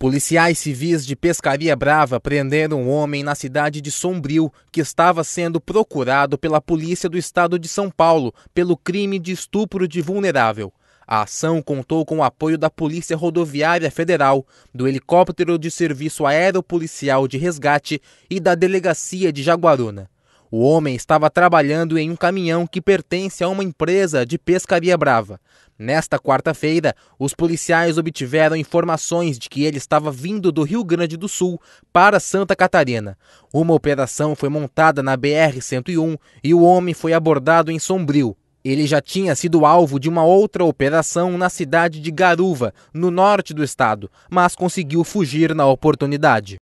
Policiais civis de Pescaria Brava prenderam um homem na cidade de Sombrio que estava sendo procurado pela Polícia do Estado de São Paulo pelo crime de estupro de vulnerável. A ação contou com o apoio da Polícia Rodoviária Federal, do Helicóptero de Serviço Aeropolicial de Resgate e da Delegacia de Jaguaruna. O homem estava trabalhando em um caminhão que pertence a uma empresa de pescaria brava. Nesta quarta-feira, os policiais obtiveram informações de que ele estava vindo do Rio Grande do Sul para Santa Catarina. Uma operação foi montada na BR-101 e o homem foi abordado em Sombrio. Ele já tinha sido alvo de uma outra operação na cidade de Garuva, no norte do estado, mas conseguiu fugir na oportunidade.